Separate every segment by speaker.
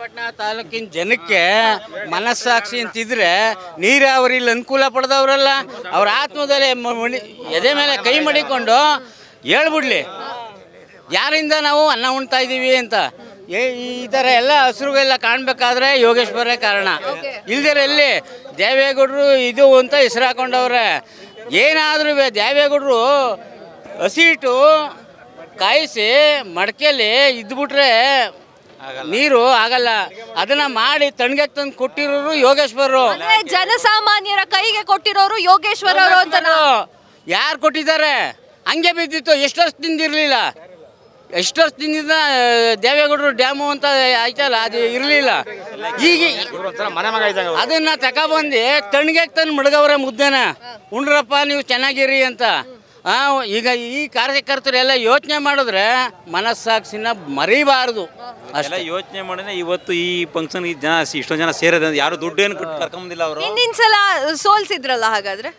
Speaker 1: ಪಟ್ಟಣ ತಾಲೂಕಿನ ಜನಕ್ಕೆ ಮನಸ್ಸಾಕ್ಷಿ ಅಂತಿದ್ರೆ ನೀರಾವರಿ ಅನುಕೂಲ ಪಡೆದವರಲ್ಲ ಅವ್ರ ಆತ್ಮದಲ್ಲಿ ಎದೆ ಮೇಲೆ ಕೈ ಮಡಿಕೊಂಡು ಹೇಳ್ಬಿಡ್ಲಿ ಯಾರಿಂದ ನಾವು ಅನ್ನ ಉಣ್ತಾ ಇದ್ದೀವಿ ಅಂತ ಈ ಥರ ಎಲ್ಲ ಹಸಿರುಗೆಲ್ಲ ಕಾಣಬೇಕಾದ್ರೆ ಯೋಗೇಶ್ವರ ಕಾರಣ ಇಲ್ದಿರ ಎಲ್ಲಿ ದೇವೇಗೌಡರು ಇದು ಅಂತ ಹೆಸರು ಹಾಕೊಂಡವ್ರೆ ಏನಾದರೂ ದೇವೇಗೌಡರು ಹಸಿ ಕಾಯಿಸಿ ಮಡಕೆಯಲ್ಲಿ ಇದ್ಬಿಟ್ರೆ ನೀರು ಆಗಲ್ಲ ಅದನ್ನ ಮಾಡಿ ತಣ್ಗೆ ತಂದು ಕೊಟ್ಟಿರೋರು ಯೋಗೇಶ್ವರರು
Speaker 2: ಜನಸಾಮಾನ್ಯರ ಕೈಗೆ
Speaker 1: ಕೊಟ್ಟಿರೋರು ಯೋಗೇಶ್ವರ ಯಾರು ಕೊಟ್ಟಿದ್ದಾರೆ ಹಂಗೆ ಬಿದ್ದಿತ್ತು ಎಷ್ಟು ವರ್ಷದಿಂದ ಇರಲಿಲ್ಲ ಎಷ್ಟು ದೇವೇಗೌಡರು ಡ್ಯಾಮು ಅಂತ ಆಯ್ತಲ್ಲ ಅದು ಇರಲಿಲ್ಲ ಈಗ ಅದನ್ನ ತಗೊಬಂದು ತಣ್ಗೆ ತಂದು ಮಡಗವ್ರೆ ಮುದ್ದೆನ ಉಂಡ್ರಪ್ಪ ನೀವು ಚೆನ್ನಾಗಿರಿ ಅಂತ ಈಗ ಈ ಎಲ್ಲ ಯೋಚನೆ ಮಾಡಿದ್ರೆ ಮನಸ್ಸಾಕ್ಷಿನ
Speaker 2: ಮರಿಬಾರದು ಅಷ್ಟೇ ಯೋಚನೆ ಮಾಡಿದ್ರೆ ಇವತ್ತು ಈ ಫಂಕ್ಷನ್ ಈ ಜನ ಇಷ್ಟೊಂದು ಜನ ಸೇರದ ಯಾರು ದುಡ್ಡೇನು ಏನು ಕರ್ಕೊಂಬಂದಿಲ್ಲ ಅವರು
Speaker 1: ಹಿಂದಿನ ಸಲ ಸೋಲ್ಸಿದ್ರಲ್ಲ ಹಾಗಾದ್ರೆ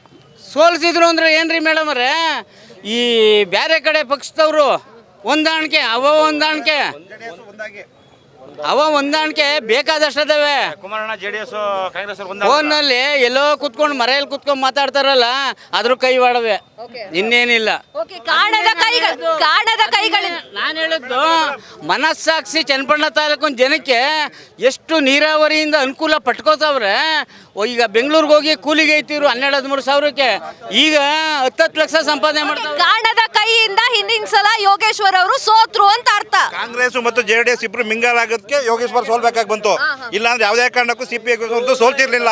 Speaker 1: ಸೋಲ್ಸಿದ್ರು ಅಂದ್ರೆ ಏನ್ರಿ ಮೇಡಮ್ ಅವರೇ ಈ ಬೇರೆ ಕಡೆ ಪಕ್ಷದವರು ಹೊಂದಾಣಿಕೆ ಅವ ಹೊಂದಾಣಿಕೆ ಅವ ಹೊಂದಾಣಿಕೆ ಬೇಕಾದಷ್ಟು ಅದಾವೆ
Speaker 2: ಕುಮಾರಣ್ಣ ಜೆಡಿಎಸ್ ಕಾಂಗ್ರೆಸ್ ಫೋನಲ್ಲಿ ಎಲ್ಲೋ
Speaker 1: ಕುತ್ಕೊಂಡು ಮರೆಯಲ್ಲಿ ಕುತ್ಕೊಂಡು ಮಾತಾಡ್ತಾರಲ್ಲ ಅದ್ರ ಕೈವಾಡವೆ ಇನ್ನೇನಿಲ್ಲ ಹೇಳಿದ್ದು ಮನಸ್ಸಾಕ್ಷಿ ಚನ್ನಪಣ್ಣ ತಾಲೂಕಿನ ಜನಕ್ಕೆ ಎಷ್ಟು ನೀರಾವರಿಯಿಂದ ಅನುಕೂಲ ಪಟ್ಕೋತಾವ್ರೆ ಈಗ ಬೆಂಗಳೂರಿಗೆ ಹೋಗಿ ಕೂಲಿಗೆ ಐತಿರು ಹನ್ನೆರಡು ಹದಿಮೂರು ಸಾವಿರಕ್ಕೆ ಈಗ ಹತ್ತತ್ತು ಲಕ್ಷ ಸಂಪಾದನೆ ಮಾಡ್ತಾರೆ ಕಾಣದ ಕೈಯಿಂದ ಹಿಂದಿನ
Speaker 2: ಸಲ ಯೋಗೇಶ್ವರ್ ಅವರು ಸೋತ್ರು ಅಂತ ಅರ್ಥ ಕಾಂಗ್ರೆಸ್ ಮತ್ತು ಜೆ ಡಿ ಎಸ್ ಇಬ್ರು ಆಗೋದಕ್ಕೆ ಯೋಗೇಶ್ವರ್ ಸೋಲ್ಬೇಕಾಗಿ ಬಂತು ಇಲ್ಲಾಂದ್ರೆ ಯಾವುದೇ ಕಾರಣಕ್ಕೂ ಸಿಪಿ ಸೋಲ್ತಿರ್ಲಿಲ್ಲ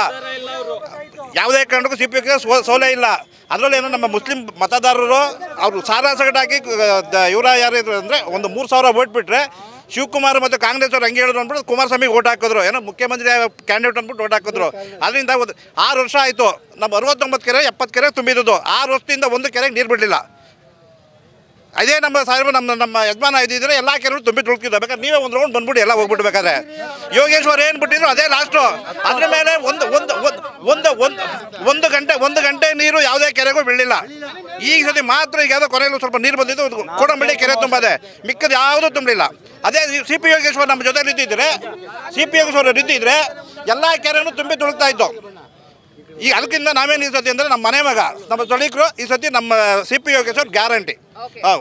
Speaker 2: ಯಾವುದೇ ಕಾರಣಕ್ಕೂ ಸಿ ಪಿ ಸೌಲ ಇಲ್ಲ ಅದರಲ್ಲಿ ಏನೋ ನಮ್ಮ ಮುಸ್ಲಿಂ ಮತದಾರರು ಅವರು ಹಾಕಿ ಇವರ ಯಾರಿದ್ರು ಅಂದರೆ ಒಂದು ಮೂರು ಸಾವಿರ ಓಟ್ ಬಿಟ್ಟರೆ ಶಿವಕುಮಾರ್ ಮತ್ತು ಕಾಂಗ್ರೆಸ್ ಅವ್ರು ಹಂಗೆ ಹೇಳಿದ್ರು ಅಂದ್ಬಿಟ್ಟು ಕುಮಾರಸ್ವಾಮಿಗೆ ಓಟ್ ಹಾಕಿದ್ರು ಏನೋ ಮುಖ್ಯಮಂತ್ರಿ ಕ್ಯಾಂಡಿಡೇಟ್ ಅಂದ್ಬಿಟ್ಟು ಓಟ್ ಹಾಕಿದ್ರು ಅದರಿಂದ ಆರು ವರ್ಷ ಆಯಿತು ನಮ್ಮ ಅರವತ್ತೊಂಬತ್ತು ಕೆರೆ ಎಪ್ಪತ್ತು ಕೆರೆ ತುಂಬಿದ್ದು ಆರು ವರ್ಷದಿಂದ ಒಂದು ಕೆರೆಗೆ ನೀರು ಬಿಡಲಿಲ್ಲ ಅದೇ ನಮ್ಮ ಸಾಹೇಬ್ ನಮ್ಮ ನಮ್ಮ ಯಜಮಾನ ಇದ್ದಿದ್ರೆ ಎಲ್ಲ ಕೆರೆಗಳು ತುಂಬಿ ತುಳ್ಕಿದ್ದ ಬೇಕಾದ್ರೆ ನೀವೇ ಒಂದು ರೌಂಡ್ ಬಂದ್ಬಿಡಿ ಎಲ್ಲ ಹೋಗ್ಬಿಡ್ಬೇಕಾದ್ರೆ ಯೋಗೇಶ್ವರ ಏನು ಬಿಟ್ಟಿದ್ರು ಅದೇ ಲಾಸ್ಟು ಅದ್ರ ಮೇಲೆ ಒಂದು ಒಂದು ಒಂದು ಒಂದು ಒಂದು ಗಂಟೆ ಒಂದು ಗಂಟೆ ನೀರು ಯಾವುದೇ ಕೆರೆಗೂ ಬೀಳಿಲ್ಲ ಈಗ ಸತಿ ಮಾತ್ರ ಈಗ ಯಾವುದೋ ಕೊರೆಯಲ್ಲೂ ಸ್ವಲ್ಪ ನೀರು ಬಂದಿದ್ದು ಕೋಡಂಬಳ್ಳಿ ಕೆರೆ ತುಂಬದೆ ಮಿಕ್ಕದ ಯಾವುದೂ ತುಂಬಲಿಲ್ಲ ಅದೇ ಸಿ ಪಿ ಯೋಗೇಶ್ವರ್ ನಮ್ಮ ಜೊತೆಲಿ ಇದ್ದಿದ್ರೆ ಸಿ ಪಿ ಯೋಗೇಶ್ವರ್ ಇದ್ದಿದ್ರೆ ಎಲ್ಲ ಕೆರೆನೂ ತುಂಬಿ ತುಳುಕ್ತಾ ಈ ಈಗ ಅದಕ್ಕಿಂತ ನಾವೇನು ಈ ಸತಿ ಅಂದರೆ ನಮ್ಮ ಮನೆ ಮಗ ನಮ್ಮ ತೊಳಿಕರು ಈ ಸತಿ ನಮ್ಮ ಸಿ ಪಿ ಯೋಗೇಶ್ವರ್ ಗ್ಯಾರಂಟಿ ಹೌದು